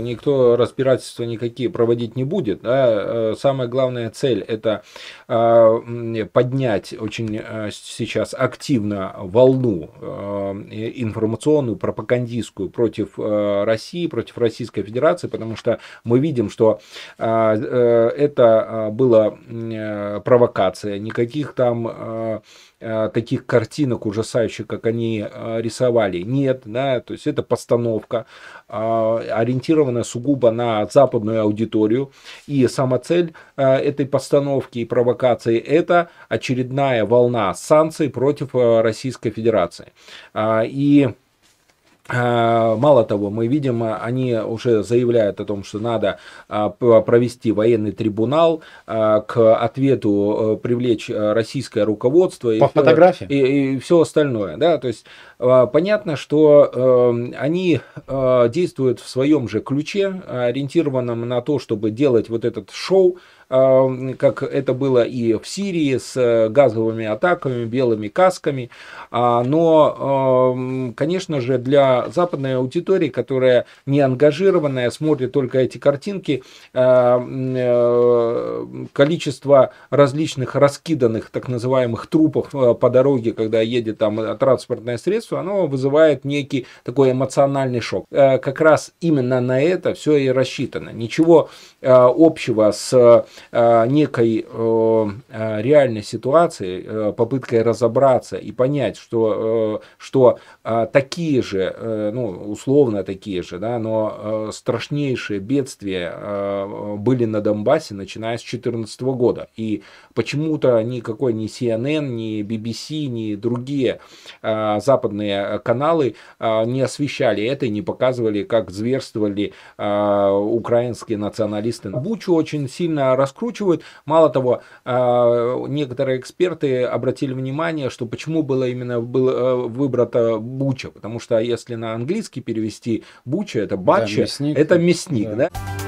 никто разбирательства никакие проводить не будет. Да? Э, самая главная цель это э, поднять очень э, сейчас активно волну информационную, пропагандистскую против России, против Российской Федерации, потому что мы видим, что это была провокация, никаких там таких картинок ужасающих, как они рисовали, нет, да, то есть это постановка, ориентирована ориентирована сугубо на западную аудиторию. И сама цель э, этой постановки и провокации – это очередная волна санкций против э, Российской Федерации. А, и Э, мало того, мы видим, э, они уже заявляют о том, что надо э, провести военный трибунал, к ответу привлечь российское руководство. По и фотографии? и, и все остальное. Да? То есть понятно, что эм, они действуют в своем же ключе, ориентированном на то, чтобы делать вот этот шоу, а, как это было и в Сирии с э, газовыми атаками, белыми касками. А, но, а, конечно же, для западной аудитории, которая не ангажированная, смотрит только эти картинки, э, количество различных раскиданных так называемых трупов э, по дороге, когда едет там э, транспортное средство, оно вызывает некий такой эмоциональный шок. Э, как раз именно на это все и рассчитано. Ничего общего с некой реальной ситуацией, попыткой разобраться и понять, что, что такие же, ну, условно такие же, да, но страшнейшие бедствия были на Донбассе, начиная с 14 2014 года. И почему-то никакой ни CNN, ни BBC, ни другие а, западные а, каналы а, не освещали это и не показывали, как зверствовали а, украинские националисты. Бучу очень сильно раскручивают. Мало того, а, некоторые эксперты обратили внимание, что почему было именно было а, выбрато а, Буча. Потому что если на английский перевести Буча, это бача, да, это мясник. Да. Да?